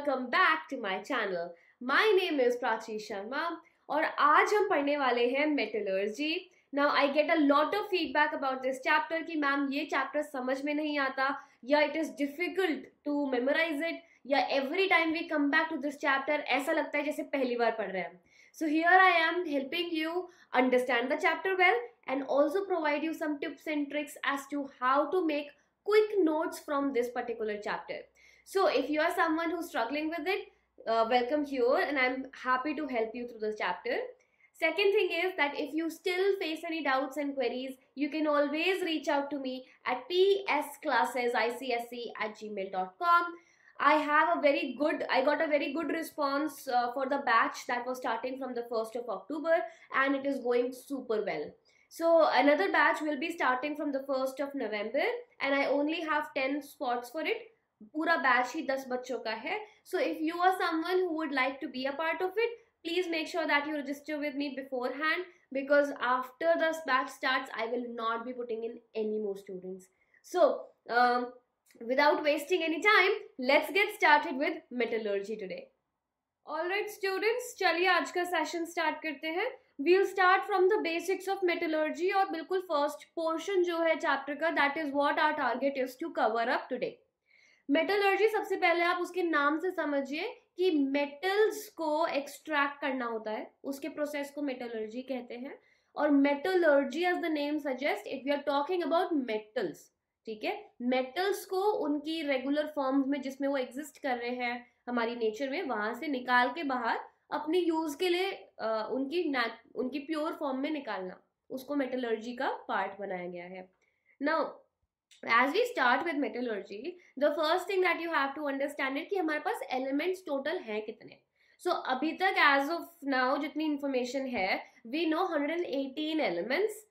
Welcome back to my channel my name is Prachi Sharma और आज हम पढ़ने वाले हैं metallurgy now I get a lot of feedback about this chapter कि मैम ये चैप्टर समझ में नहीं आता या it is difficult to memorise it या every time we come back to this chapter ऐसा लगता है जैसे पहली बार पढ़ रहे हैं so here I am helping you understand the chapter well and also provide you some tips and tricks as to how to make quick notes from this particular chapter So if you are someone who's struggling with it, uh, welcome here and I'm happy to help you through this chapter. Second thing is that if you still face any doubts and queries, you can always reach out to me at psclassesicse at gmail.com. I have a very good, I got a very good response uh, for the batch that was starting from the 1st of October and it is going super well. So another batch will be starting from the 1st of November and I only have 10 spots for it. पूरा batch ही दस बच्चों का है so if you are someone who would like to be a part of it please make sure that you register with me beforehand because after this batch start I will not be putting in any more students so without wasting any time let's get started with metallurgy today all right students चलिए आज का session start करते हैं we will start from the basics of metallurgy और बिल्कुल first portion जो है chapter का that is what our target is to cover up today metallurgy सबसे पहले आप उसके नाम से समझिए कि मेटल्स को एक्सट्रैक्ट करना होता है उसके प्रोसेस को मेटलर्जी कहते हैं और metallurgy as the name suggest if you are talking about metals ठीक है मेटल्स को उनकी रेगुलर फॉर्म्स में जिसमें वो एग्जिस्ट कर रहे हैं हमारी नेचर में वहां से निकाल के बाहर अपने यूज के लिए आ, उनकी उनकी प्योर फॉर्म में निकालना उसको मेटलर्जी का पार्ट बनाया गया है now as we start with metallurgy the first thing that you have to understand it कि हमारे पास एलिमेंट्स टोटल हैं कितने सो so, अभी तक एज ऑफ नाउ जितनी इंफॉर्मेशन है we know hundred and eighteen elements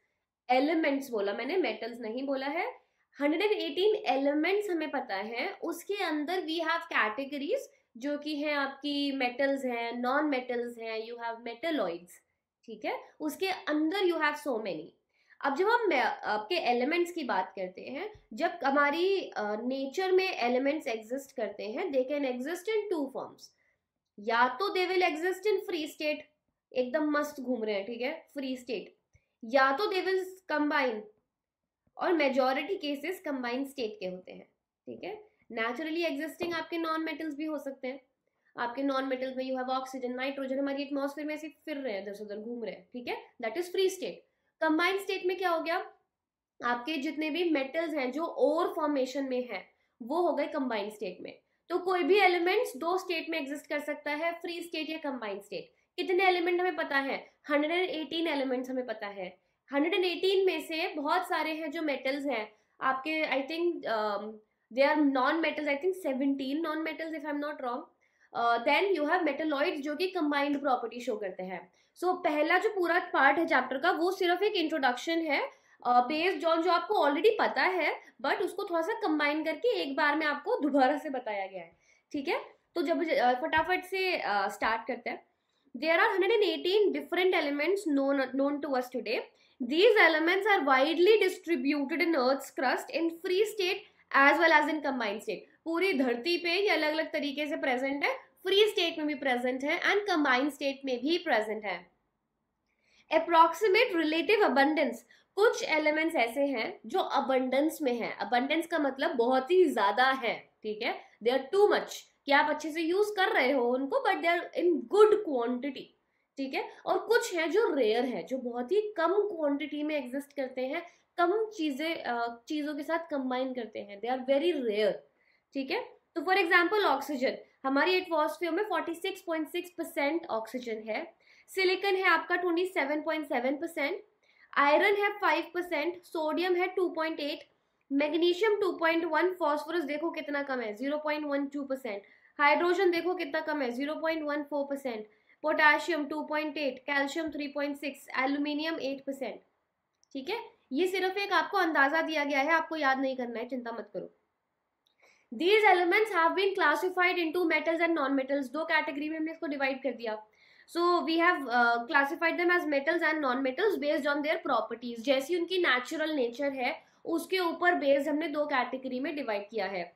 elements बोला मैंने मेटल्स नहीं बोला है हंड्रेड एंड एटीन एलिमेंट्स हमें पता है उसके अंदर वी हैव कैटेगरीज जो कि हैं आपकी मेटल्स हैं नॉन मेटल्स हैं यू हैव मेटलॉइड्स ठीक है उसके अंदर यू हैव सो मेनी अब जब हम आपके एलिमेंट्स की बात करते हैं जब हमारी नेचर में एलिमेंट्स एग्जिस्ट करते हैं they can exist in two forms या तो they will exist in free state एकदम मस्त घूम रहे हैं ठीक है फ्री स्टेट या तो दे विल कंबाइन और मेजोरिटी केसेस कंबाइन स्टेट के होते हैं ठीक है नेचुरली एग्जिस्टिंग आपके नॉन मेटल्स भी हो सकते हैं आपके नॉन मेटल्स में यू हैव ऑक्सीजन नाइट्रोजन हमारी एटमोसफेयर में ऐसे फिर रहे हैं इधर से उधर घूम रहे हैं ठीक है that is free state combined state में क्या हो गया आपके जितने भी मेटल्स हैं जो ओर फॉर्मेशन में है वो हो गए कंबाइंड स्टेट में तो कोई भी एलिमेंट्स दो स्टेट में एग्जिस्ट कर सकता है फ्री स्टेट या कंबाइंड स्टेट कितने एलिमेंट हमें पता है 118 एलिमेंट्स हमें पता है 118 में से बहुत सारे हैं जो मेटल्स हैं आपके I think they are non metals I think 17 non metals if I am not wrong then you have metalloids जो कि कंबाइंड प्रॉपर्टी शो करते हैं सो so, पहला जो पूरा पार्ट है चैप्टर का वो सिर्फ एक इंट्रोडक्शन है बेस uh, जो आपको ऑलरेडी पता है बट उसको थोड़ा सा कंबाइन करके एक बार में आपको दोबारा से बताया गया है ठीक है तो जब फटाफट से स्टार्ट करते हैं there are hundred and eighteen different elements known known to us today these elements are widely distributed in earth crust in free state as well as in combined state पूरी धरती पे ये अलग अलग तरीके से प्रेजेंट है फ्री स्टेट में भी प्रेजेंट है एंड कंबाइंड स्टेट में भी प्रेजेंट है अप्रॉक्सीमेट रिलेटिव अबंडेंस कुछ एलिमेंट्स ऐसे हैं जो अबंडेंस में है अबंडेंस का मतलब बहुत ही ज्यादा है ठीक है दे आर टू मच कि आप अच्छे से यूज कर रहे हो उनको but they are in good quantity ठीक है और कुछ है जो रेयर है जो बहुत ही कम क्वांटिटी में एग्जिस्ट करते हैं कम चीजें चीजों के साथ कंबाइन करते हैं दे आर वेरी रेयर ठीक है तो फॉर एग्जाम्पल ऑक्सीजन हमारी एटमोसफियर में 46.6 परसेंट ऑक्सीजन है सिलिकन है आपका 27.7 परसेंट आयरन है 5 परसेंट सोडियम है 2.8 मैग्नीशियम 2.1 फास्फोरस देखो कितना कम है 0.12 परसेंट हाइड्रोजन देखो कितना कम है 0.14 percent potassium 2.8 calcium 3.6 aluminium 8 percent ठीक है ये सिर्फ एक आपको अंदाजा दिया गया है आपको याद नहीं करना है चिंता मत करो these elements have been classified into metals and non metals दो कैटेगरी में हमने इसको डिवाइड कर दिया so we have classified them as metals and non metals based on their properties जैसी उनकी नेचुरल नेचर है उसके ऊपर बेस्ड हमने दो कैटेगरी में डिवाइड किया है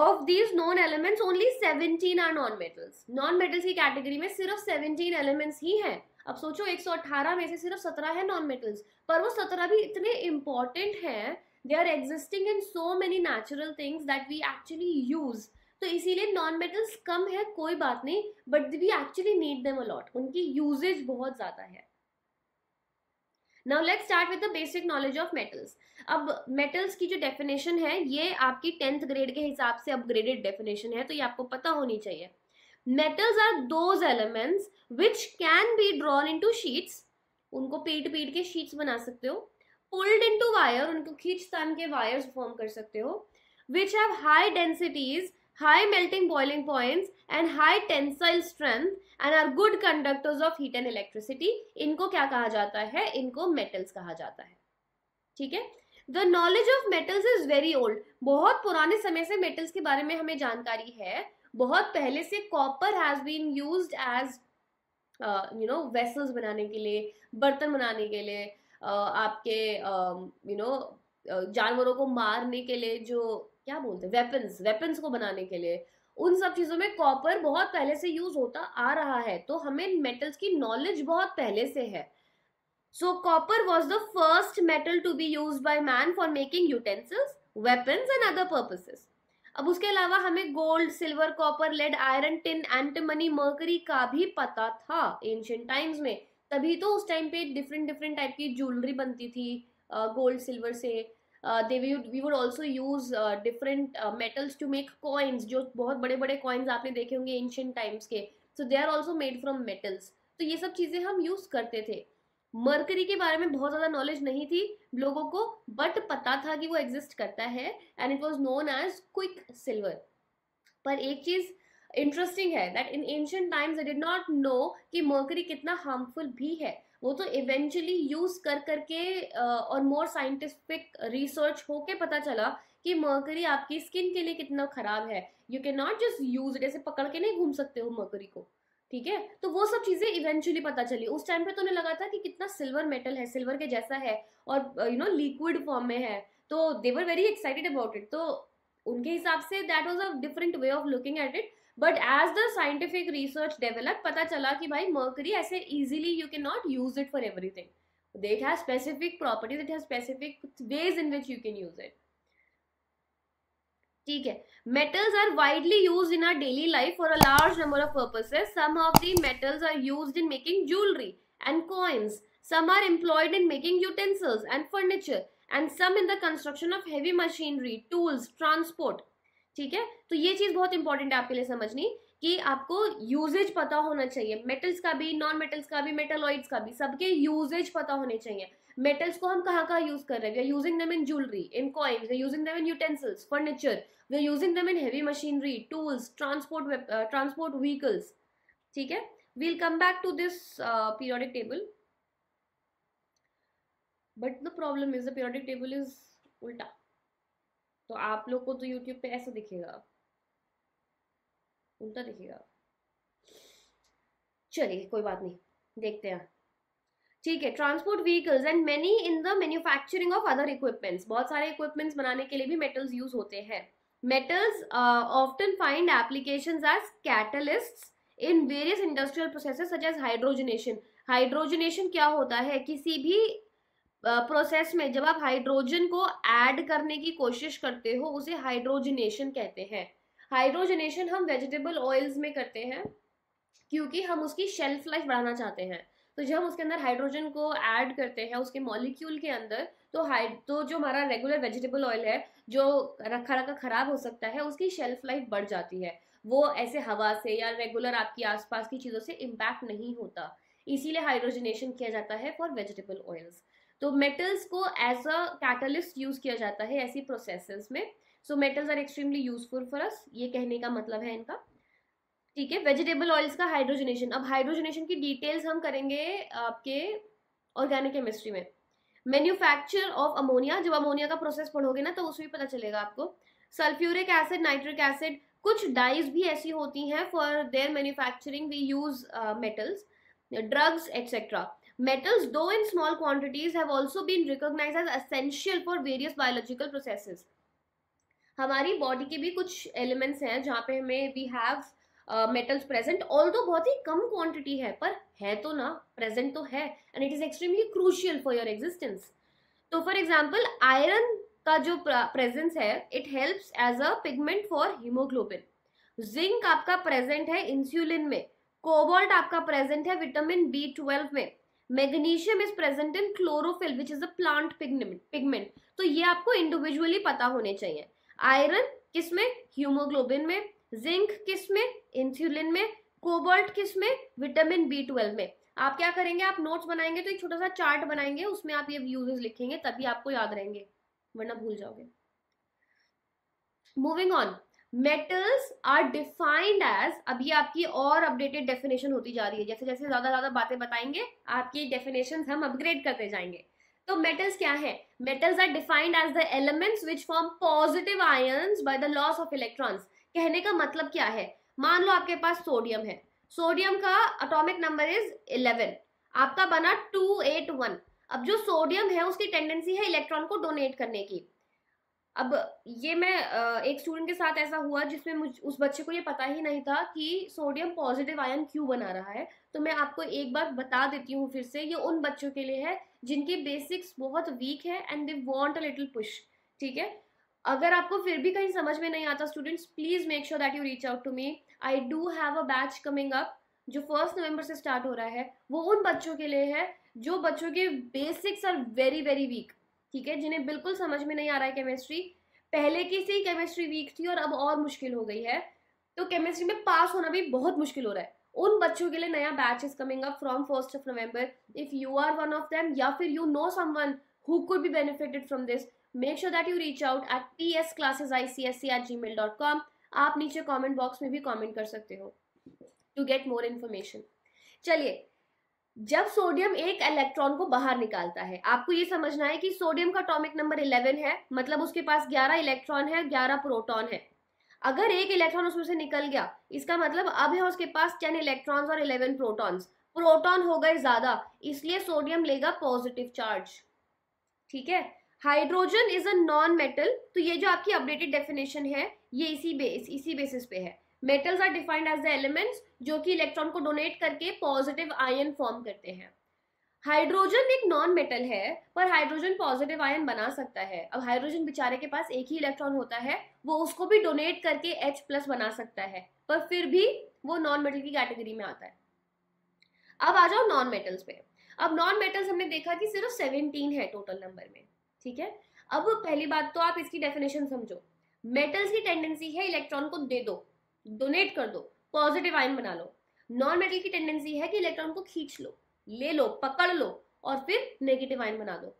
Of these known elements, only 17 are non-metals. Non-metals की कैटेगरी में सिर्फ 17 एलिमेंट्स ही हैं अब सोचो 118 में से सिर्फ 17 है non-metals. पर वो 17 भी इतने इम्पॉर्टेंट हैं they are existing in so many natural things that we actually use तो इसीलिए नॉन मेटल्स कम है कोई बात नहीं but we actually need them a lot उनकी यूजेज बहुत ज़्यादा है now let's start with the basic knowledge of metals अब मेटल्स की जो डेफिनेशन है ये आपकी टेंथ ग्रेड के हिसाब से अपग्रेडेड डेफिनेशन है तो ये आपको पता होनी चाहिए metals are those elements which can be drawn into sheets उनको पीट पीट के शीट्स बना सकते हो पुल्ड इन वायर उनको खींच तान के वायर्स फॉर्म कर सकते हो which have high densities high melting boiling points and high tensile strength and are good conductors of heat and electricity इनको क्या कहा जाता है इनको मेटल्स कहा जाता है ठीक है the knowledge of metals is very old बहुत पुराने समय से मेटल्स के बारे में हमें जानकारी है बहुत पहले से copper has been use as you know vessels बनाने के लिए बर्तन बनाने के लिए आपके यू नो जानवरों को मारने के लिए जो क्या बोलते हैं वेपन्स वेपन्स को बनाने के लिए उन सब चीजों में कॉपर बहुत पहले से यूज होता आ रहा है तो हमें मेटल्स की नॉलेज बहुत पहले से है so copper was the first metal to be use by man for making utensils weapons and other purposes अब उसके अलावा हमें gold silver copper lead iron tin antimony mercury का भी पता था एंशियंट टाइम्स में तभी तो उस टाइम पे डिफरेंट डिफरेंट टाइप की ज्वेलरी बनती थी गोल्ड सिल्वर से they we would also use different metals to make coins जो बहुत बड़े बड़े कॉइन्स आपने देखे होंगे एंशियंट टाइम्स के so they are also made from metals तो ये सब चीज़ें हम यूज करते थे मर्करी के बारे में बहुत ज़्यादा नॉलेज नहीं थी लोगों को बट पता था कि वो एग्जिस्ट करता है and it was known as quick silver पर एक चीज़ इंटरेस्टिंग है that in ancient times I did not know कि मर्करी कितना हार्मफुल भी है वो तो इवेंचुअली यूज कर करके uh, और मोर साइंटिफिक रिसर्च होके पता चला कि मर्करी आपकी स्किन के लिए कितना खराब है you can not just use it ऐसे पकड़ के नहीं घूम सकते हो मर्करी को ठीक है तो वो सब चीजें इवेंचुअली पता चली उस टाइम पे तो उन्हें लगा था कि कितना सिल्वर मेटल है सिल्वर के जैसा है और यू नो लिक्विड फॉर्म में है तो were very excited about it तो उनके हिसाब से that was a different way of looking at it but as the scientific research develop पता चला कि भाई मर्करी ऐसे easily you can not use it for everything that has specific properties it has specific ways in which you can use it ठीक है metals are widely use in our daily life for a large number of purposes some of the metals are use in making jewellery and coins some are employed in making utensils and furniture and some in the construction of heavy machinery tools transport ठीक है तो ये चीज़ बहुत important है आपके लिए समझनी कि आपको यूजेज पता होना चाहिए मेटल्स का भी नॉन मेटल्स का भी मेटलॉइड्स का भी सबके यूजेज पता होने चाहिए मेटल्स को हम कहाँ कहाँ यूज कर रहे हैं we are using them in jewellery in coins we using them in utensils furniture we are using them in heavy machinery tools transport transport vehicles ठीक है we'll come back to this periodic table but the problem is the periodic table is उल्टा तो आप लोग को तो YouTube पे ऐसा दिखेगा उल्टा दिखेगा चलिए कोई बात नहीं देखते हैं ठीक है transport vehicles and many in the manufacturing of other equipments बहुत सारे इक्विपमेंट्स बनाने के लिए भी मेटल्स यूज होते हैं metals often find application as catalyst in various industrial industrial such as hydrogenation hydrogenation क्या होता है किसी भी प्रोसेस में जब आप हाइड्रोजन को ऐड करने की कोशिश करते हो उसे हाइड्रोजनेशन कहते हैं हाइड्रोजनेशन हम वेजिटेबल ऑयल्स में करते हैं क्योंकि हम उसकी शेल्फ लाइफ बढ़ाना चाहते हैं तो जब हम उसके अंदर हाइड्रोजन को ऐड करते हैं उसके मॉलिक्यूल के अंदर तो हाइड तो जो हमारा रेगुलर वेजिटेबल ऑयल है जो रखा रखा खराब हो सकता है उसकी शेल्फ लाइफ बढ़ जाती है वो ऐसे हवा से या रेगुलर आपकी आसपास की चीज़ों से इम्पैक्ट नहीं होता इसीलिए हाइड्रोजनेशन किया जाता है फॉर वेजिटेबल ऑयल्स तो मेटल्स को एज अ कैटलिस्ट यूज किया जाता है ऐसी प्रोसेसेस में so metals are extremely useful for us ये कहने का मतलब है इनका ठीक है वेजिटेबल ऑयल्स का हाइड्रोजनेशन अब हाइड्रोजनेशन की डिटेल्स हम करेंगे आपके ऑर्गेनिक केमिस्ट्री में मैन्युफैक्चर ऑफ अमोनिया जब अमोनिया का प्रोसेस पढ़ोगे ना तो उसमें भी पता चलेगा आपको सल्फ्यूरिक एसिड नाइट्रिक एसिड कुछ डाइज भी ऐसी होती हैं for their manufacturing we use metals drugs etcetera Metals, though in small quantities, have also been recognized as essential for various biological processes. हमारी बॉडी के भी कुछ एलिमेंट्स हैं जहाँ पे हमें we have metals present although बहुत ही कम quantity है पर है तो ना प्रेजेंट तो है and it is extremely crucial for your existence तो फॉर एग्जाम्पल आयरन का जो प्रेजेंस है it helps as a pigment for haemoglobin zinc आपका प्रेजेंट है इंसुलिन में कोबोल्ट आपका प्रेजेंट है विटामिन बी ट्वेल्व में magnesium is present in chlorophyll which is a plant pigment तो ये आपको इंडिविजुअली पता होने चाहिए आयरन किस में ह्यूमोग्लोबिन में जिंक किस में इंसुलिन में कोबाल्ट किस में विटामिन बी ट्वेल्व में आप क्या करेंगे आप नोट्स बनाएंगे तो एक छोटा सा चार्ट बनाएंगे उसमें आप ये यूजेस लिखेंगे तभी आपको याद रहेंगे वरना भूल जाओगे moving on metals are defined as अब ये आपकी और अपडेटेड डेफिनेशन होती जा रही है जैसे जैसे ज्यादा ज्यादा बातें बताएंगे आपकी डेफिनेशन हम अपग्रेड करते जाएंगे तो मेटल्स क्या है metals are defined as the elements which form positive ions by the loss of electrons कहने का मतलब क्या है मान लो आपके पास सोडियम है सोडियम का अटोमिक नंबर इज इलेवन आपका बना टू एट वन अब जो सोडियम है उसकी टेंडेंसी है इलेक्ट्रॉन को डोनेट करने की अब ये मैं एक स्टूडेंट के साथ ऐसा हुआ जिसमें मुझ उस बच्चे को ये पता ही नहीं था कि सोडियम पॉजिटिव आयन क्यों बना रहा है तो मैं आपको एक बार बता देती हूँ फिर से ये उन बच्चों के लिए है जिनके बेसिक्स बहुत वीक है and they want a little push ठीक है अगर आपको फिर भी कहीं समझ में नहीं आता students please make sure that you reach out to me I do have a batch coming up जो फर्स्ट नवंबर से स्टार्ट हो रहा है वो उन बच्चों के लिए है जो बच्चों के basics are very very weak ठीक है जिन्हें बिल्कुल समझ में नहीं आ रहा है केमिस्ट्री पहले की ही केमिस्ट्री वीक थी और अब और मुश्किल हो गई है तो केमिस्ट्री में पास होना भी बहुत मुश्किल हो रहा है उन बच्चों के लिए नया batch is coming up from first of November if you are one of them या फिर you know someone who could be benefited from this make sure that you reach out at P S classes I C S C at gmail dot com आप नीचे comment box में भी comment कर सकते हो to get more information चलिए जब sodium एक इलेक्ट्रॉन को बाहर निकालता है आपको ये समझना है कि सोडियम का अटोमिक नंबर 11 है मतलब उसके पास 11 इलेक्ट्रॉन है 11 प्रोटॉन है अगर एक इलेक्ट्रॉन उसमें से निकल गया इसका मतलब अब है उसके पास 10 इलेक्ट्रॉन्स और 11 प्रोटॉन्स प्रोटॉन हो गए ज्यादा इसलिए सोडियम लेगा पॉजिटिव चार्ज ठीक है hydrogen is a non metal तो ये जो आपकी अपडेटेड डेफिनेशन है ये इसी बेस इसी बेसिस पे है metals are defined as the elements जो कि इलेक्ट्रॉन को डोनेट करके पॉजिटिव आयन फॉर्म करते हैं हाइड्रोजन एक नॉन मेटल है पर हाइड्रोजन पॉजिटिव आयन बना सकता है अब हाइड्रोजन बेचारे के पास एक ही इलेक्ट्रॉन होता है वो उसको भी डोनेट करके एच प्लस बना सकता है पर फिर भी वो नॉन मेटल की कैटेगरी में आता है अब आ जाओ नॉन मेटल्स पे अब नॉन मेटल्स हमने देखा कि सिर्फ सेवनटीन है टोटल नंबर में ठीक है अब पहली बात तो आप इसकी डेफिनेशन समझो मेटल्स की टेंडेंसी है इलेक्ट्रॉन को दे दो डोनेट कर दो पॉजिटिव आयन बना लो नॉन मेटल की टेंडेंसी है कि इलेक्ट्रॉन को खींच लो ले लो पकड़ लो और फिर नेगेटिव आयन बना दो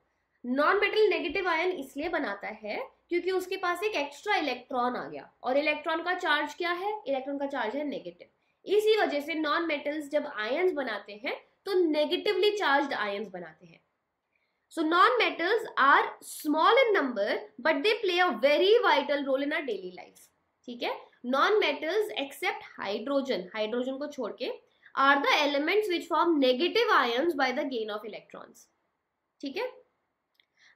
नॉन मेटल नेगेटिव आयन इसलिए बनाता है क्योंकि उसके पास एक एक्स्ट्रा इलेक्ट्रॉन आ गया और इलेक्ट्रॉन का चार्ज क्या है इलेक्ट्रॉन का चार्ज है नेगेटिव इसी वजह से नॉन मेटल्स जब आयन बनाते हैं तो नेगेटिवली चार्ज आयन बनाते हैं so non metals are small in number but they play a very vital role in our daily life ठीक है non metals except hydrogen hydrogen को छोड़ के are the elements which form negative ions by the gain of electrons ठीक है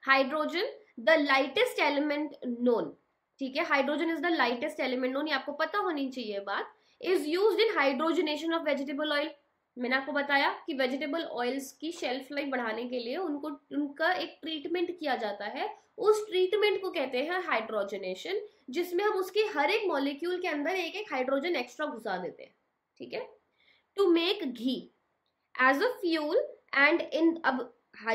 hydrogen the lightest element known ठीक है hydrogen is the lightest element known ये आपको पता होनी चाहिए बात is use in hydrogenation of vegetable oil मैंने आपको बताया कि वेजिटेबल ऑयल्स की शेल्फ लाइफ बढ़ाने के लिए उनको उनका एक ट्रीटमेंट किया जाता है उस ट्रीटमेंट को कहते हैं हाइड्रोजनेशन जिसमें हम उसके हर एक मॉलिक्यूल के अंदर एक एक हाइड्रोजन एक्स्ट्रा घुसा देते हैं ठीक है to make ghee as a fuel and in अब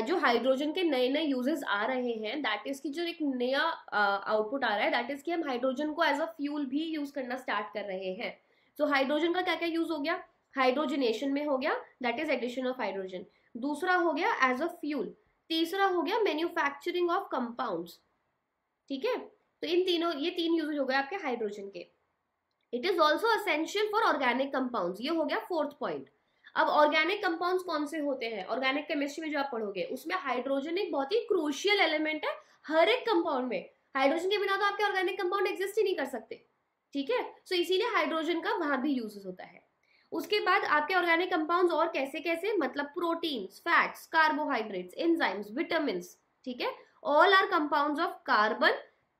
जो हाइड्रोजन के नए नए यूजेस आ रहे हैं दैट इज की जो एक नया आउटपुट आ रहा है दैट इज की हम हाइड्रोजन को एज अ फ्यूल भी यूज करना स्टार्ट कर रहे हैं तो so, हाइड्रोजन का क्या क्या यूज हो गया हाइड्रोजनेशन में हो गया that is addition of hydrogen दूसरा हो गया एज अ फ्यूल तीसरा हो गया मैन्युफैक्चरिंग ऑफ कंपाउंड्स ठीक है तो इन तीनों ये तीन यूजेज हो गए आपके हाइड्रोजन के it is also essential for organic compound ये हो गया फोर्थ पॉइंट अब ऑर्गेनिक कंपाउंड्स कौन से होते हैं ऑर्गेनिक केमिस्ट्री में जो आप पढ़ोगे उसमें हाइड्रोजन एक बहुत ही क्रूशियल एलिमेंट है हर एक कंपाउंड में हाइड्रोजन के बिना तो आपके ऑर्गेनिक कंपाउंड एग्जिस्ट ही नहीं कर सकते ठीक है सो इसीलिए हाइड्रोजन का वहां भी यूज होता है उसके बाद आपके ऑर्गेनिक कंपाउंड्स और कैसे कैसे मतलब proteins fats carbohydrates enzymes vitamin ठीक है all are compound of carbon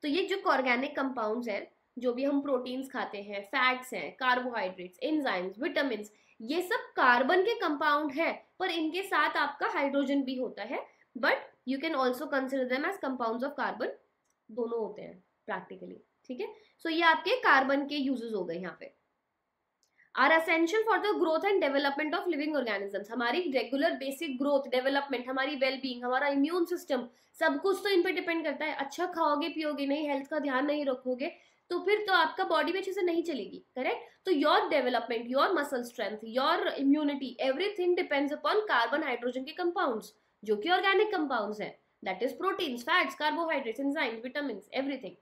तो ये जो ऑर्गेनिक कंपाउंड है जो भी हम प्रोटीन्स खाते हैं फैट्स हैं कार्बोहाइड्रेट्स एंजाइम्स विटामिन ये सब कार्बन के कंपाउंड है पर इनके साथ आपका हाइड्रोजन भी होता है but you can also consider them as compound of carbon दोनों होते हैं प्रैक्टिकली ठीक है सो ये आपके कार्बन के यूजेस हो गए यहाँ पे are essential for the growth and development of living organisms हमारी रेगुलर बेसिक ग्रोथ डेवलपमेंट हमारी वेलबींग हमारा इम्यून सिस्टम सब कुछ तो इन पर डिपेंड करता है अच्छा खाओगे पियोगे नहीं हेल्थ का ध्यान नहीं रखोगे तो फिर तो आपका बॉडी भी अच्छे से नहीं चलेगी करेक्ट तो your development your muscle strength your immunity everything depends upon carbon hydrogen के कंपाउंड्स जो कि ऑर्गेनिक कंपाउंड्स हैं that is proteins fats carbohydrates enzymes vitamin everything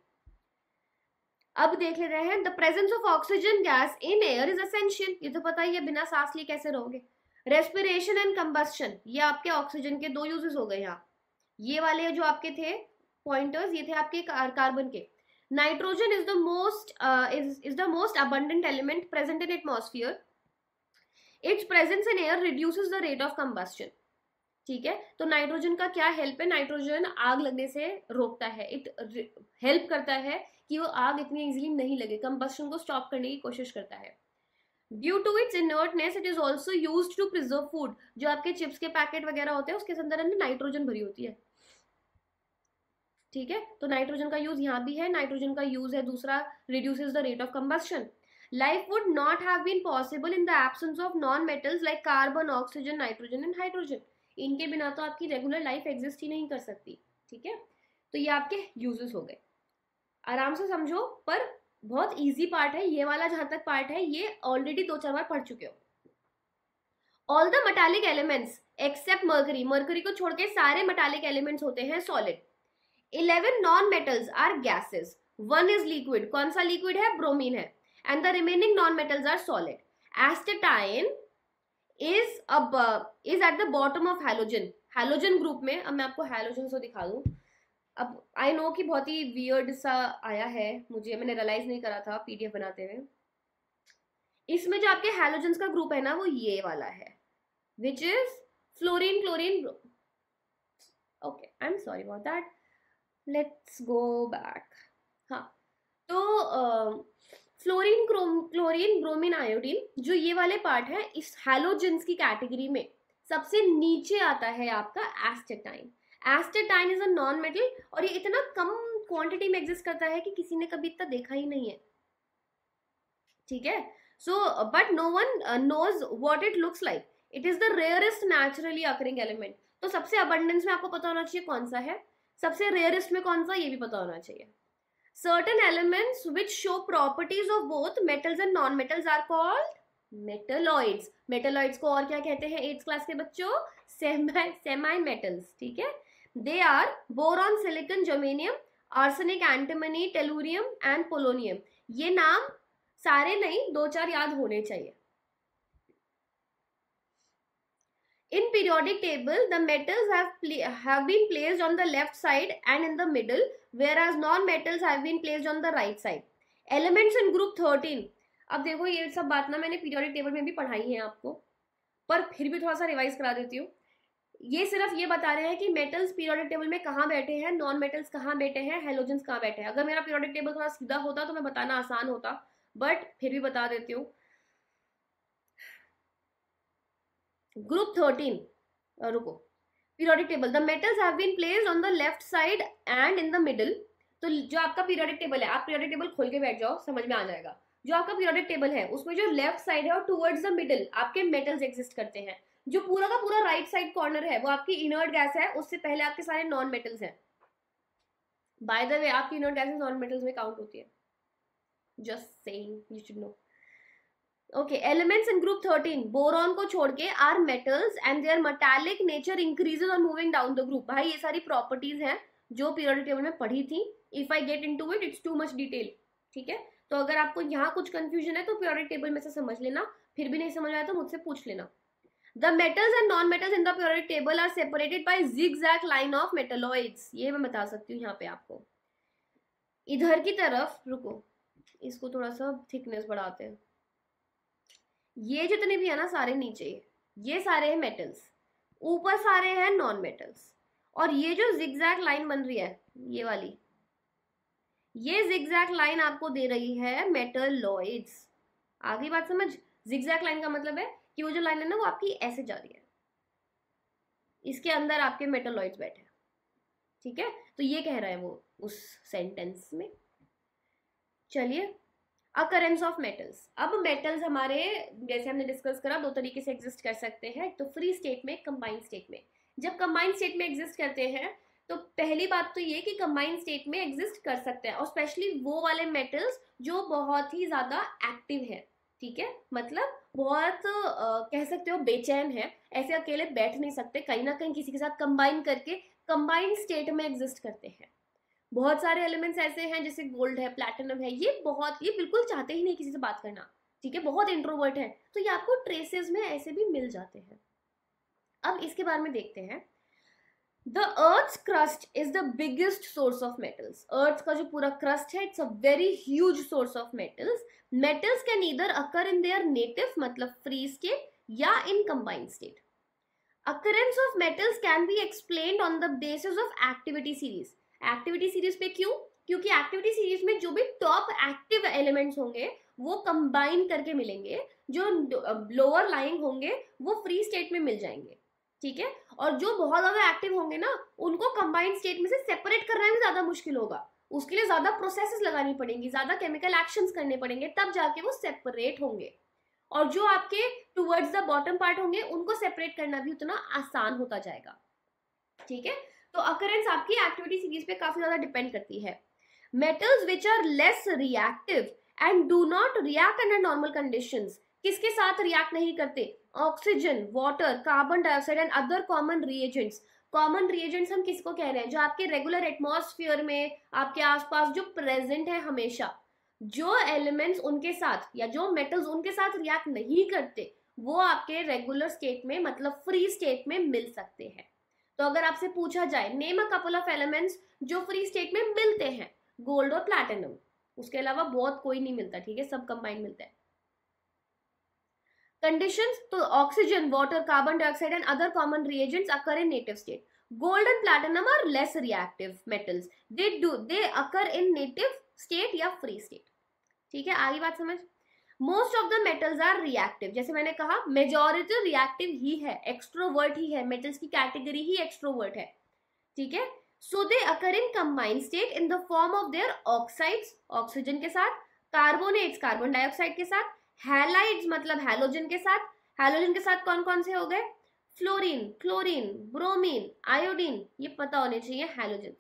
अब देख ले रहे हैं the presence of oxygen gas in air is essential ये तो पता ही है बिना सांस लिए कैसे रहोगे रेस्पिरेशन एंड कंबस्शन ये आपके ऑक्सीजन के दो यूजेस हो गए यहाँ ये वाले जो आपके थे पॉइंटर्स ये थे आपके कार्बन के nitrogen is the most is the most abundant element present in atmosphere its presence in air reduces the rate of combustion ठीक है तो नाइट्रोजन का क्या हेल्प है नाइट्रोजन आग लगने से रोकता है इट हेल्प करता है कि वो आग इतनी इजीली नहीं लगे कंबस्टन को स्टॉप करने की कोशिश करता है due to its inertness it is also use to preserve food जो आपके चिप्स के पैकेट वगैरह होते हैं उसके अंदर नाइट्रोजन भरी होती है ठीक है तो नाइट्रोजन का यूज यहाँ भी है नाइट्रोजन का यूज है दूसरा reduce the rate of combustion life would not have been possible in the absence of non metals like carbon oxygen nitrogen and hydrogen इनके बिना तो आपकी रेगुलर लाइफ एग्जिस्ट ही नहीं कर सकती ठीक है तो ये आपके यूजेस हो गए आराम से समझो पर बहुत इजी पार्ट है ये वाला जहां तक पार्ट है ये ऑलरेडी दो चार बार पढ़ चुके हो all the metallic elements except mercury mercury को छोड़ के सारे मटालिक एलिमेंट्स होते हैं solid eleven non metals are gases one is liquid कौन सा लिक्विड है ब्रोमीन है and the remaining non metals are solid astatine is अब is at the bottom of halogen halogen group में अब मैं आपको हेलोजन को तो दिखा दूँ अब आई नो कि बहुत ही वियर्ड सा आया है मुझे मैंने रियलाइज नहीं करा था पीडीएफ बनाते हुए इसमें जो आपके हेलोजन्स का ग्रुप है ना वो ये वाला है which is fluorine chlorine okay I am sorry about that let's go back हाँ तो uh, fluorine chrome chlorine bromine iodine जो ये वाले पार्ट है इस हेलोजेंस की कैटेगरी में सबसे नीचे आता है आपका astatine astatine is a non metal और ये इतना कम क्वांटिटी में एग्जिस्ट करता है कि किसी ने कभी इतना देखा ही नहीं है ठीक है so but no one knows what it looks like it is the rarest naturally occurring element तो सबसे अबंडेंस में आपको पता होना चाहिए कौन सा है सबसे रेयरेस्ट में कौन सा ये भी पता होना चाहिए certain elements which show properties of both metals and non metals are called metalloids metalloids को और क्या कहते हैं एट्थ क्लास के बच्चों सेमाई मेटल्स ठीक है they are boron silicon germanium arsenic antimony tellurium and polonium ये नाम सारे नहीं दो चार याद होने चाहिए In periodic table, the metals have, have been placed on the left side and in the middle, whereas non-metals have been placed on the right side. Elements in group 13. ab dekho ye sab baat na maine periodic table mein bhi padhai hai aapko par phir bhi thoda sa revise kara deti hu ये सिर्फ ये बता रहे हैं कि metals periodic table में कहाँ बैठे हैं नॉन मेटल्स कहाँ बैठे हैं हेलोजन्स कहाँ बैठे हैं अगर मेरा पीरियोडिक टेबल थोड़ा सीधा होता तो मैं बताना आसान होता बट फिर भी बता देती हूँ ग्रुप थर्टीन रुको periodic table the metals have been placed on the left side and in the middle तो जो आपका पीरियोडिक टेबल है आप पीरियोडिक टेबल खोल के बैठ जाओ समझ में आ जाएगा जो आपका पीरियोडिक टेबल है उसमें जो लेफ्ट साइड है और टुवर्ड्स द मिडल आपके मेटल्स एग्जिस्ट करते हैं जो पूरा का पूरा राइट साइड कॉर्नर है वो आपकी इनर्ट गैस है उससे पहले आपके सारे नॉन मेटल्स हैं बाय द वे आपकी इनर्ट गैसेस नॉन मेटल्स में काउंट होती है just saying you should know okay elements in group thirteen boron को छोड़ के are metals and their metallic nature increases और मूविंग डाउन द ग्रुप भाई ये सारी प्रॉपर्टीज हैं जो पीरियड टेबल में पढ़ी थी if I get into it it's too much detail ठीक है तो अगर आपको यहाँ कुछ कंफ्यूजन है तो पीरियड टेबल में से समझ लेना फिर भी नहीं समझ आया तो मुझसे पूछ लेना the metals and non metals in the period table are separated by zigzag line of metalloids ये मैं बता सकती हूँ यहाँ पे आपको इधर की तरफ रुको इसको थोड़ा सा थिकनेस बढ़ाते हैं ये जितने भी है ना सारे नीचे ये सारे हैं मेटल्स ऊपर सारे हैं नॉन मेटल्स और ये जो जिग्जैक्ट लाइन बन रही है ये वाली ये जिग्जैक्ट लाइन आपको दे रही है मेटल लॉइड्स आगे बात समझ जिग्जैक्ट लाइन का मतलब है कि वो जो लाइन है ना वो आपकी ऐसे जा रही है इसके अंदर आपके मेटल मेटोलॉइड्स बैठे ठीक है तो ये कह रहा है वो उस सेंटेंस में चलिए अकरेंस ऑफ मेटल्स अब मेटल्स हमारे जैसे हमने डिस्कस करा दो तरीके से एग्जिस्ट कर सकते हैं तो फ्री स्टेट में कंबाइंड स्टेट में जब कंबाइंड स्टेट में एग्जिस्ट करते हैं तो पहली बात तो ये कि कंबाइंड स्टेट में एग्जिस्ट कर सकते हैं और स्पेशली वो वाले मेटल्स जो बहुत ही ज़्यादा एक्टिव है ठीक है मतलब बहुत आ, कह सकते हो बेचैन है ऐसे अकेले बैठ नहीं सकते कहीं ना कहीं किसी के साथ कंबाइन करके कंबाइंड स्टेट में एग्जिस्ट करते हैं बहुत सारे एलिमेंट्स ऐसे हैं जैसे गोल्ड है प्लैटिनम है ये बहुत ये बिल्कुल चाहते ही नहीं किसी से बात करना ठीक है बहुत इंट्रोवर्ट है तो ये आपको ट्रेसेस में ऐसे भी मिल जाते हैं अब इसके बारे में देखते हैं the earth crust is the biggest source of metals earth का जो पूरा क्रस्ट है it's a very huge source of metals metals can either occur in their native मतलब फ्री स्टेट या in combined state occurrence of metals can be explain on the basis of activity series activity series पे क्यों क्योंकि activity series में जो भी top active elements होंगे वो कंबाइन करके मिलेंगे जो लोअर लाइंग होंगे वो फ्री स्टेट में मिल जाएंगे ठीक है और जो बहुत ज़्यादा एक्टिव होंगे ना उनको कंबाइंड स्टेट में से सेपरेट करना भी ज़्यादा मुश्किल होगा उसके लिए ज़्यादा प्रोसेसेस लगानी पड़ेंगी ज़्यादा केमिकल एक्शंस करने पड़ेंगे तब जाके वो सेपरेट होंगे और जो आपके टूवर्ड्स द बॉटम पार्ट होंगे उनको सेपरेट करना भी उतना आसान होता जाएगा ठीक है तो अकरेंस आपकी एक्टिविटी सीरीज पे काफी ज्यादा डिपेंड करती है metals which are less reactive and do not react under normal condition किसके साथ रिएक्ट नहीं करते oxygen water carbon dioxide and other common reagents common reagents हम किसको कह रहे हैं जो आपके रेगुलर एटमॉस्फेयर में आपके आसपास जो प्रेजेंट है हमेशा जो एलिमेंट्स उनके साथ या जो मेटल्स उनके साथ रिएक्ट नहीं करते वो आपके रेगुलर स्टेट में मतलब फ्री स्टेट में मिल सकते हैं तो अगर आपसे पूछा जाए name a couple of elements जो फ्री स्टेट में मिलते हैं गोल्ड और प्लैटिनम उसके अलावा बहुत कोई नहीं मिलता ठीक है सब कंबाइंड मिलता है कंडीशंस तो oxygen water carbon dioxide and other common reagents occur in native state gold and platinum are less reactive metals they do they occur in native state या फ्री स्टेट ठीक है आई बात समझ most of the metals are reactive जैसे मैंने कहा majority reactive ही है एक्सट्रोवर्ट ही है मेटल्स की कैटेगरी ही एक्सट्रोवर्ट है ठीक है so they occur in combined state in the form of their oxides oxygen के साथ कार्बोनेट्स कार्बन डाइऑक्साइड के साथ हैलाइड्स मतलब हैलोजन के साथ हैलोजन के साथ कौन कौन से हो गए फ्लोरीन क्लोरीन ब्रोमीन आयोडीन ये पता होने चाहिए halogens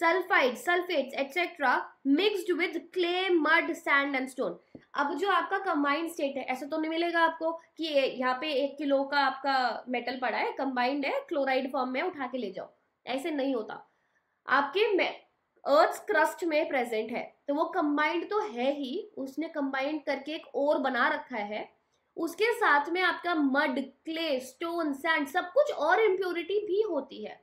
sulphide sulphates etcetera mixed with clay mud sand and stone अब जो आपका कंबाइंड स्टेट है ऐसा तो नहीं मिलेगा आपको कि यहाँ पे एक किलो का आपका मेटल पड़ा है कंबाइंड है क्लोराइड फॉर्म में उठा के ले जाओ ऐसे नहीं होता आपके अर्थ क्रस्ट में प्रेजेंट है तो वो कंबाइंड तो है ही उसने कंबाइंड करके एक और बना रखा है उसके साथ में आपका मड क्ले स्टोन सैंड सब कुछ और इम्प्योरिटी भी होती है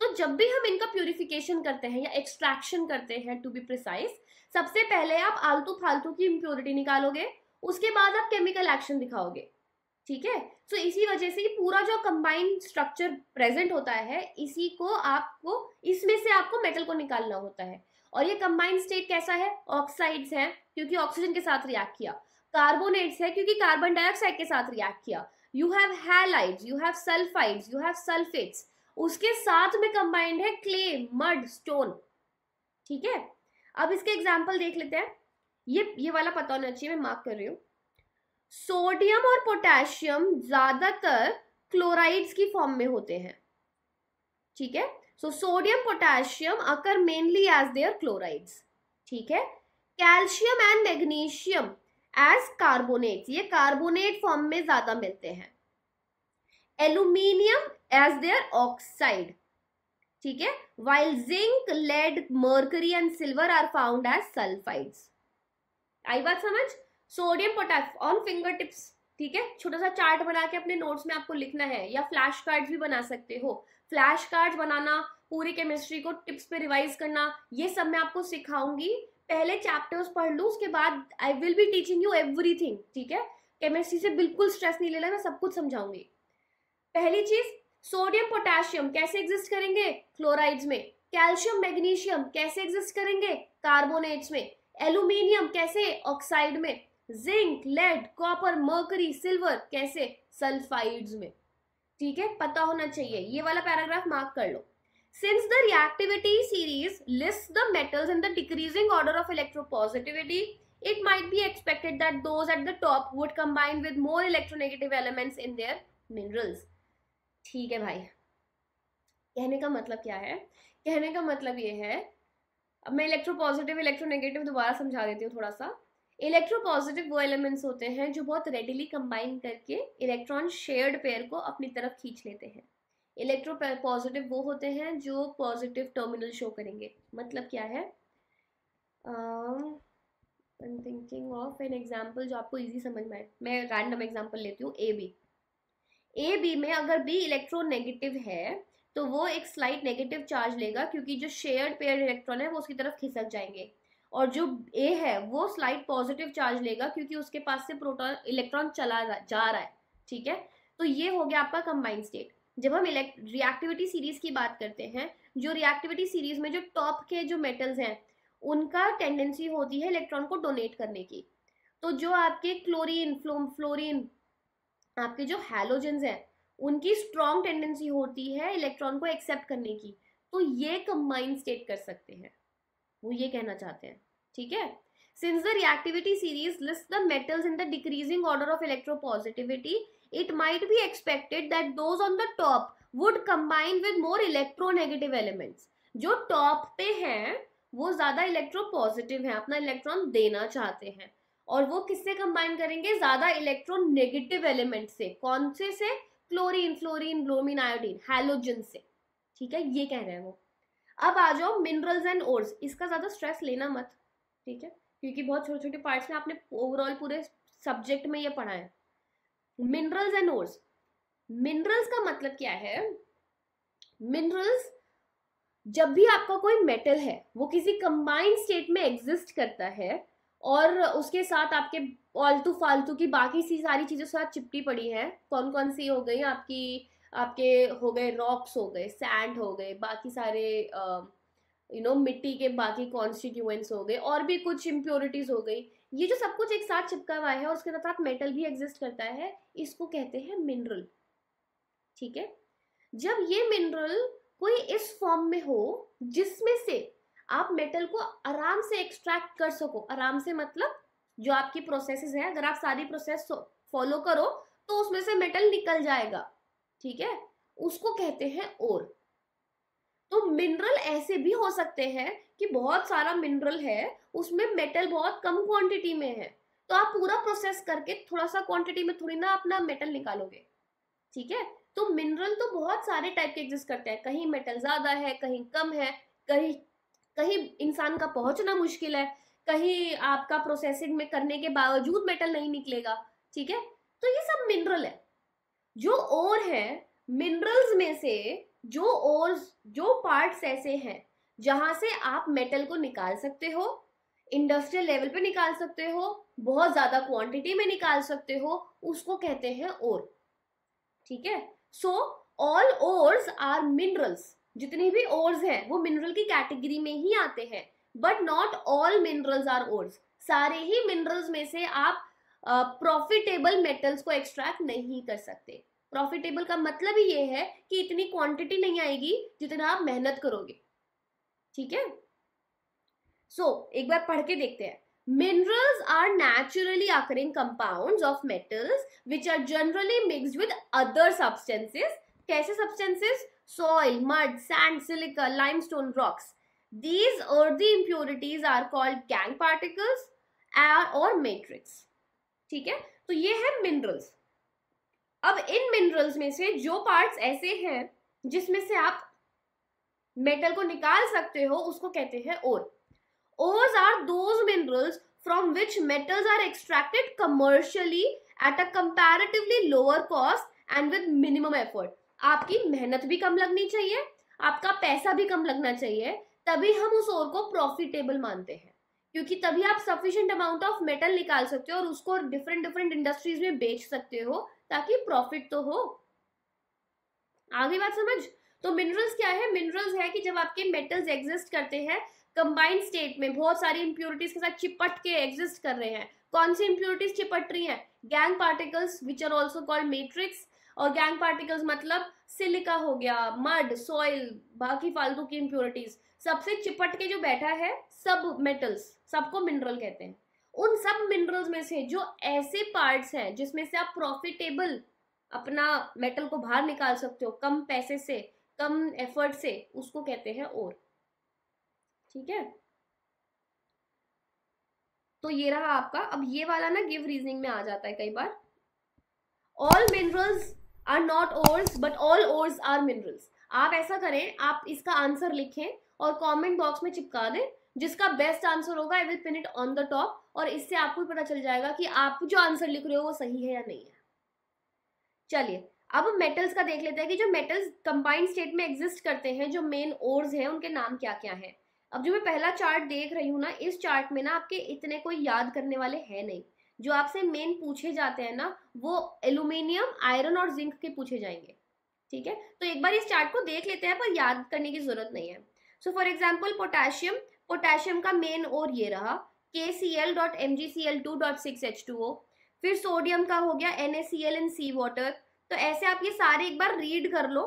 तो जब भी हम इनका प्योरिफिकेशन करते हैं या एक्सट्रैक्शन करते हैं टू बी प्रिसाइज सबसे पहले आप आलतू फालतू की इम्प्योरिटी निकालोगे उसके बाद आप केमिकल एक्शन दिखाओगे ठीक है सो इसी वजह से पूरा जो कंबाइंड स्ट्रक्चर प्रेजेंट होता है इसी को आपको इसमें से आपको मेटल को निकालना होता है और ये कंबाइंड स्टेट कैसा है ऑक्साइड्स हैं क्योंकि ऑक्सीजन के साथ रिएक्ट किया कार्बोनेट्स है क्योंकि कार्बन डाइऑक्साइड के साथ रिएक्ट किया you have halides you have sulphides you have sulphates उसके साथ में कंबाइंड है क्ले मड स्टोन ठीक है अब इसके एग्जाम्पल देख लेते हैं ये ये वाला पता होना चाहिए मैं मार्क कर रही हूँ सोडियम और पोटेशियम ज्यादातर क्लोराइड्स की फॉर्म में होते हैं ठीक है so sodium potassium occur mainly as their chlorides ठीक है calcium and magnesium as carbonate ये कार्बोनेट फॉर्म में ज्यादा मिलते हैं एल्यूमिनियम एज देयर ऑक्साइड ठीक है while zinc lead mercury and silver are found as sulphide आई बात समझ sodium potash on finger tips ठीक है छोटा सा चार्ट बना के अपने नोट्स में आपको लिखना है या फ्लैश कार्ड भी बना सकते हो फ्लैश कार्ड बनाना पूरी केमिस्ट्री को टिप्स पे रिवाइज करना ये सब मैं आपको सिखाऊंगी पहले चैप्टर्स पढ़ लूँ उसके बाद I will be teaching you everything ठीक है केमिस्ट्री से बिल्कुल स्ट्रेस नहीं लेना मैं सब कुछ समझाऊंगी पहली चीज सोडियम पोटेशियम कैसे एग्जिस्ट करेंगे क्लोराइड्स में कैल्शियम मैग्नीशियम कैसे एग्जिस्ट करेंगे कार्बोनेट्स में एल्यूमिनियम कैसे ऑक्साइड में zinc lead copper mercury silver कैसे सल्फाइड्स में ठीक है पता होना चाहिए ये वाला पैराग्राफ मार्क कर लो since the reactivity series list the metals in the decreasing order of electropositivity it might be expected that those at the top would combine with more electronegative elements in their minerals ठीक है भाई कहने का मतलब क्या है कहने का मतलब ये है अब मैं इलेक्ट्रो इलेक्ट्रो इलेक्ट्रोनेगेटिव दोबारा समझा देती हूँ थोड़ा सा इलेक्ट्रो पॉजिटिव वो एलिमेंट्स होते हैं जो बहुत रेडिली कंबाइन करके इलेक्ट्रॉन शेयर्ड पेयर को अपनी तरफ खींच लेते हैं इलेक्ट्रो पॉजिटिव वो होते हैं जो पॉजिटिव टर्मिनल शो करेंगे मतलब क्या है थिंकिंग ऑफ एन एग्जाम्पल जो आपको ईजी समझ में आए मैं रैंडम एग्जाम्पल लेती हूँ ए बी ए बी में अगर बी इलेक्ट्रोनेगेटिव है तो वो एक स्लाइट नेगेटिव चार्ज लेगा क्योंकि जो शेयर्ड पेयर इलेक्ट्रॉन है वो उसकी तरफ खिसक जाएंगे और जो ए है वो स्लाइट पॉजिटिव चार्ज लेगा क्योंकि उसके पास से प्रोटॉन इलेक्ट्रॉन चला जा रहा है ठीक है तो ये हो गया आपका कंबाइंड स्टेट जब हम रिएक्टिविटी सीरीज की बात करते हैं जो रिएक्टिविटी सीरीज में जो टॉप के जो मेटल्स हैं उनका टेंडेंसी होती है इलेक्ट्रॉन को डोनेट करने की तो जो आपके क्लोरीन फ्लोरिन आपके जो हैलोजन्स हैं उनकी स्ट्रॉन्ग टेंडेंसी होती है इलेक्ट्रॉन को एक्सेप्ट करने की तो ये कंबाइंड स्टेट कर सकते हैं वो ये कहना चाहते हैं ठीक है since the reactivity series list the metals in the decreasing order of electropositivity it might be expected that those on the top would combine with more electronegative elements जो टॉप पे हैं वो ज्यादा इलेक्ट्रो पॉजिटिव है अपना electron देना चाहते हैं और वो किससे कंबाइन करेंगे ज्यादा इलेक्ट्रोनेगेटिव एलिमेंट से कौन से से chlorine fluorine bromine iodine halogen से ठीक है ये कह रहे हैं वो अब आ जाओ मिनरल्स एंड ओर्स इसका ज्यादा स्ट्रेस लेना मत ठीक है क्योंकि बहुत छोटे छोटे पार्ट्स में आपने ओवरऑल पूरे सब्जेक्ट में ये पढ़ा है मिनरल्स एंड ओर्स मिनरल्स का मतलब क्या है मिनरल्स जब भी आपका कोई मेटल है वो किसी कंबाइंड स्टेट में एग्जिस्ट करता है और उसके साथ आपके फालतू फालतू की बाकी सी सारी चीज़ों साथ चिपटी पड़ी हैं कौन कौन सी हो गई आपकी आपके हो गए रॉक्स हो गए सैंड हो गए बाकी सारे यू नो मिट्टी के बाकी कॉन्स्टिट्यूएंट्स हो गए और भी कुछ इम्प्योरिटीज़ हो गई ये जो सब कुछ एक साथ चिपका हुआ है और उसके साथ मेटल भी एग्जिस्ट करता है इसको कहते हैं मिनरल ठीक है जब ये मिनरल कोई इस फॉर्म में हो जिसमें से आप मेटल को आराम से एक्सट्रैक्ट कर सको आराम से मतलब जो आपकी प्रोसेसेस है अगर आप सारी प्रोसेस फॉलो करो तो उसमें से मेटल निकल जाएगा ठीक है उसको कहते हैं और तो मिनरल ऐसे भी हो सकते हैं कि बहुत सारा मिनरल है उसमें मेटल बहुत कम क्वांटिटी में है तो आप पूरा प्रोसेस करके थोड़ा सा क्वांटिटी में थोड़ी ना अपना मेटल निकालोगे ठीक है तो मिनरल तो बहुत सारे टाइप के एग्जिस्ट करते हैं कहीं मेटल ज्यादा है कहीं कम है कहीं कहीं इंसान का पहुंचना मुश्किल है कहीं आपका प्रोसेसिंग में करने के बावजूद मेटल नहीं निकलेगा ठीक है तो ये सब मिनरल है जो ओर है मिनरल्स में से जो और जो पार्ट्स ऐसे हैं जहां से आप मेटल को निकाल सकते हो इंडस्ट्रियल लेवल पे निकाल सकते हो बहुत ज्यादा क्वांटिटी में निकाल सकते हो उसको कहते हैं और ठीक है so all ores are minerals जितनी भी ओर्स हैं वो मिनरल की कैटेगरी में ही आते हैं but not all minerals are ores सारे ही मिनरल्स में से आप प्रॉफिटेबल uh, मेटल्स को एक्सट्रैक्ट नहीं कर सकते प्रॉफिटेबल का मतलब ये है कि इतनी क्वांटिटी नहीं आएगी जितना आप मेहनत करोगे ठीक है सो so, एक बार पढ़ के देखते हैं minerals are naturally occurring compounds of metals which are generally mix with other substances कैसे substances soil mud sand silica limestone rocks these earthy impurities are called gangue particles are और मेट्रिक्स ठीक है तो ये है मिनरल्स अब इन minerals में से जो पार्ट्स ऐसे हैं जिसमें से आप मेटल को निकाल सकते हो उसको कहते हैं ore ores are those minerals from which metals are extracted commercially at a comparatively lower cost and with minimum effort आपकी मेहनत भी कम लगनी चाहिए आपका पैसा भी कम लगना चाहिए तभी हम उस और को प्रॉफिटेबल मानते हैं क्योंकि तभी आप सफिशियंट अमाउंट ऑफ मेटल निकाल सकते हो और उसको डिफरेंट डिफरेंट इंडस्ट्रीज में बेच सकते हो ताकि प्रॉफिट तो हो आगे बात समझ तो मिनरल्स क्या है मिनरल्स है कि जब आपके मेटल्स एग्जिस्ट करते हैं कंबाइंड स्टेट में बहुत सारी इंप्योरिटीज के साथ चिपट के एग्जिस्ट कर रहे हैं कौन सी इंप्योरिटीज चिपट रही हैं gangue particles which are also called matrix organic particles मतलब सिलिका हो गया मड सॉइल बाकी फालतू की इम्प्योरिटीज सबसे चिपट के जो बैठा है सब मेटल्स सबको मिनरल कहते हैं उन सब मिनरल्स में से जो ऐसे पार्ट्स हैं जिसमें से आप प्रॉफिटेबल अपना मेटल को बाहर निकाल सकते हो कम पैसे से कम एफर्ट से उसको कहते हैं और ठीक है तो ये रहा आपका अब ये वाला ना गिव रीजनिंग में आ जाता है कई बार all minerals are not ores but all ores are minerals आप ऐसा करें आप इसका आंसर लिखें और कमेंट बॉक्स में चिपका दें जिसका बेस्ट आंसर होगा I will pin it on the top और इससे आपको भी पता चल जाएगा कि आप जो आंसर लिख रहे हो वो सही है या नहीं है चलिए अब मेटल्स का देख लेते हैं कि जो मेटल्स कंबाइंड स्टेट में एग्जिस्ट करते हैं जो मेन ओर्स हैं उनके नाम क्या क्या हैं अब जो मैं पहला चार्ट देख रही हूँ ना इस चार्ट में ना आपके इतने कोई याद करने वाले हैं नहीं जो आपसे मेन पूछे जाते हैं ना वो एल्यूमिनियम आयरन और जिंक के पूछे जाएंगे ठीक है तो एक बार इस चार्ट को देख लेते हैं पर याद करने की जरूरत नहीं है so for example potassium potassium का मेन और ये रहा K C L dot M G C L two dot six H two O फिर सोडियम का हो गया N A C L in sea water तो ऐसे आप ये सारे एक बार रीड कर लो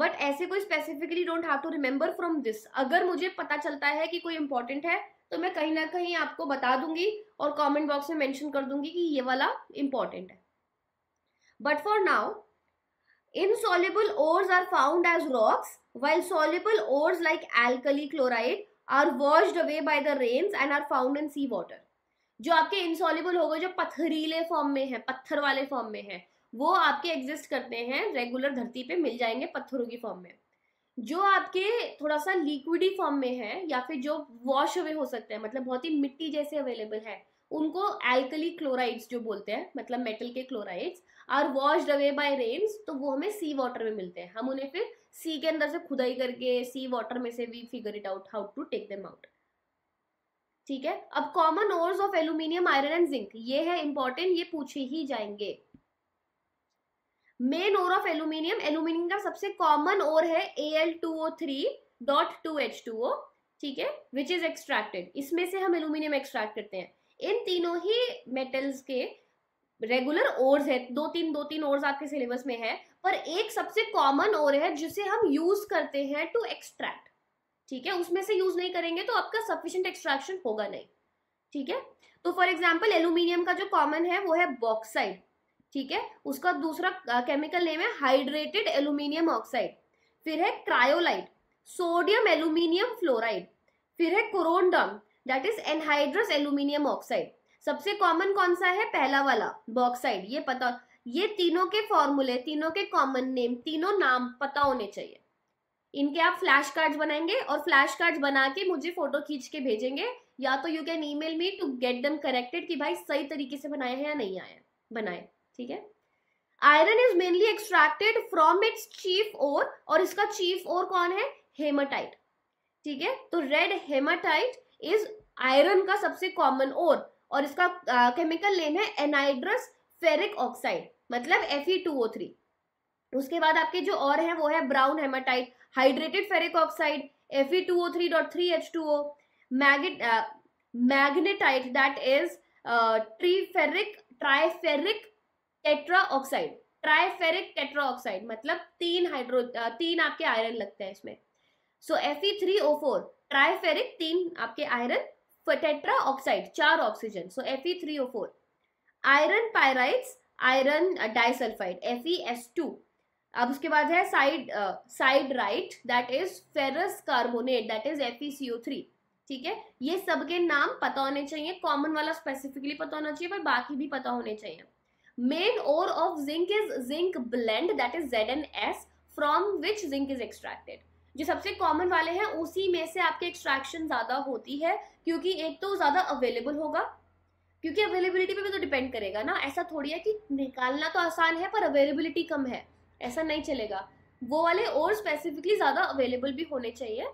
बट ऐसे कोई specifically don't have to remember from this अगर मुझे पता चलता है कि कोई इंपॉर्टेंट है तो मैं कहीं ना कहीं आपको बता दूंगी और कमेंट बॉक्स में मेंशन कर दूंगी कि ये वाला इंपॉर्टेंट है but for now insoluble ores are found as rocks while soluble ores like alkali chloride are washed away by the rains and are found in sea water जो आपके insoluble हो गए जो पत्थरीले फॉर्म में है पत्थर वाले फॉर्म में है वो आपके एग्जिस्ट करते हैं रेगुलर धरती पे मिल जाएंगे पत्थरों की फॉर्म में जो आपके थोड़ा सा लिक्विडी फॉर्म में है या फिर जो वॉश अवे हो सकते हैं मतलब बहुत ही मिट्टी जैसे अवेलेबल है उनको एल्कली क्लोराइड्स जो बोलते हैं मतलब मेटल के chlorides are washed away by rains तो वो हमें सी वाटर में मिलते हैं हम उन्हें फिर सी के अंदर से खुदाई करके सी वाटर में से we figure it out how to take them out ठीक है अब common ores of aluminium iron and zinc ये है इंपॉर्टेंट ये पूछे ही जाएंगे main ore of aluminium aluminium का सबसे कॉमन ओर है A L two O three dot two H two O ठीक है विच इज एक्सट्रैक्टेड इसमें से हम एल्यूमिनियम एक्सट्रैक्ट करते हैं इन तीनों ही मेटल्स के रेगुलर ओर्स है दो तीन दो तीन ओर्स आपके सिलेबस में है पर एक सबसे कॉमन ओर है जिसे हम यूज करते हैं टू एक्सट्रैक्ट ठीक है उसमें से यूज नहीं करेंगे तो आपका सफिशियंट एक्सट्रैक्शन होगा नहीं ठीक है तो फॉर एग्जाम्पल एल्यूमिनियम का जो कॉमन है वो है बॉक्साइड ठीक है उसका दूसरा केमिकल नेम है हाइड्रेटेड एल्यूमिनियम ऑक्साइड फिर है क्रायोलाइट सोडियम एल्यूमिनियम फ्लोराइड फिर है corundum that is anhydrous aluminium oxide सबसे कॉमन कौन सा है पहला वाला बॉक्साइड ये पता ये तीनों के फॉर्मूले तीनों के कॉमन नेम तीनों नाम पता होने चाहिए इनके आप फ्लैश कार्ड्स बनाएंगे और फ्लैश कार्ड्स बना के मुझे फोटो खींच के भेजेंगे या तो you can email me to get them corrected कि भाई सही तरीके से बनाए हैं या नहीं आए बनाए ठीक है iron is mainly extracted from its chief ore और इसका चीफ ओर कौन है हेमाटाइट ठीक है तो रेड हेमाटाइट इज आयरन का सबसे कॉमन ओर और इसका केमिकल नेम है एनाइड्रस फेरिक ऑक्साइड मतलब Fe2O3 उसके बाद आपके जो और है वो है brown hematite hydrated ferric oxide Fe2O3.3H2O or magnetite that is triferric triferric tetra oxide triferric tetra oxide मतलब तीन हाइड्रो तीन आपके आयरन लगते हैं इसमें सो so, Fe3O4 ट्राइफेरिक तीन आपके आयरन टेट्रा ऑक्साइड चार oxygen so F E three O four iron pyrites iron disulphide F E S two अब उसके बाद है side siderite that is ferrous carbonate that is F E C O three ठीक है ये सबके नाम पता होने चाहिए कॉमन वाला स्पेसिफिकली पता होना चाहिए पर बाकी भी पता होने चाहिए main ore of zinc is zinc blende that is Z N S from which zinc is extracted जो सबसे कॉमन वाले हैं उसी में से आपके एक्सट्रैक्शन ज़्यादा होती है क्योंकि एक तो ज़्यादा अवेलेबल होगा क्योंकि अवेलेबिलिटी पे भी तो डिपेंड करेगा ना ऐसा थोड़ी है कि निकालना तो आसान है पर अवेलेबिलिटी कम है ऐसा नहीं चलेगा वो वाले और स्पेसिफिकली ज़्यादा अवेलेबल भी होने चाहिए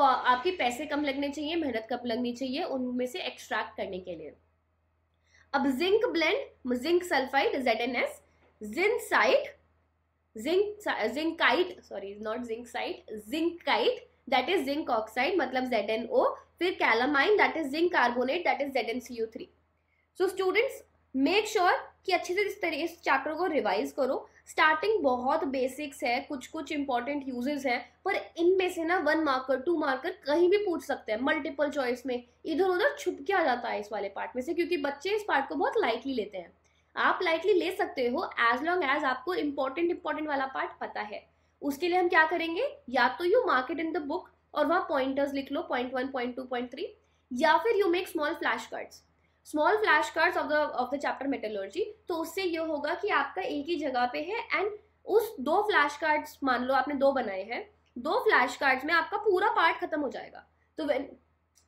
आपके पैसे कम लगने चाहिए मेहनत कम लगनी चाहिए उनमें से एक्सट्रैक्ट करने के लिए अब zinc blende zinc sulphide Z N S zinc site zinc zincite sorry not zinc site zincite that is zinc oxide मतलब जेड एन ओ फिर calamine that is zinc carbonate that is Z N C O three so students make sure कि अच्छे से इस तरह इस chapter को revise करो स्टार्टिंग बहुत बेसिक्स है कुछ कुछ इंपॉर्टेंट यूजेस हैं पर इनमें से ना वन मार्कर टू मार्कर कहीं भी पूछ सकते हैं मल्टीपल चॉइस में इधर उधर छुप के आ जाता है इस वाले पार्ट में से क्योंकि बच्चे इस पार्ट को बहुत लाइटली लेते हैं आप लाइटली ले सकते हो एज लॉन्ग एज आपको इंपॉर्टेंट इंपॉर्टेंट वाला पार्ट पता है उसके लिए हम क्या करेंगे या तो you mark it in the book और वहाँ पॉइंटर्स लिख लो point one point two point three या फिर you make small flash cards small flash cards of the of the chapter metallurgy तो उससे ये होगा कि आपका एक ही जगह पे है एंड उस दो फ्लैश कार्ड्स मान लो आपने दो बनाए हैं दो फ्लैश कार्ड्स में आपका पूरा पार्ट खत्म हो जाएगा तो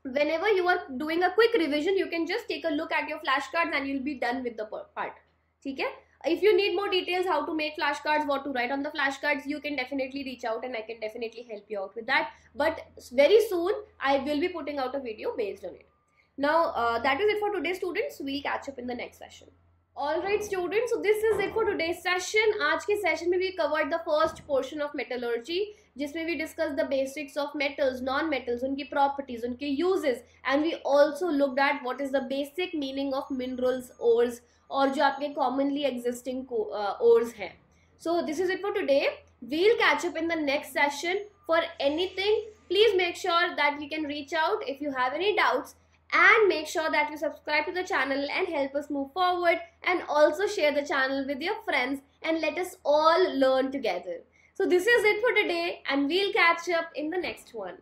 whenever you are doing a quick revision you can just take a look at your flashcards and you'll be done with the part okay if you need more details how to make flashcards what to write on the flashcards you can definitely reach out and i can definitely help you out with that but very soon i will be putting out a video based on it now uh, that is it for today students we'll catch up in the next session Alright students, so this is it for today's session. आज के session we covered the first portion of metallurgy जिसमें we discuss the basics of metals non metals उनकी properties उनके uses and we also looked at what is the basic meaning of minerals ores और जो आपके commonly existing ores हैं so this is it for today we'll catch up in the next session for anything please make sure that you can reach out if you have any doubts and make sure that you subscribe to the channel and help us move forward and also share the channel with your friends and let us all learn together So this is it for today and we'll catch up in the next one.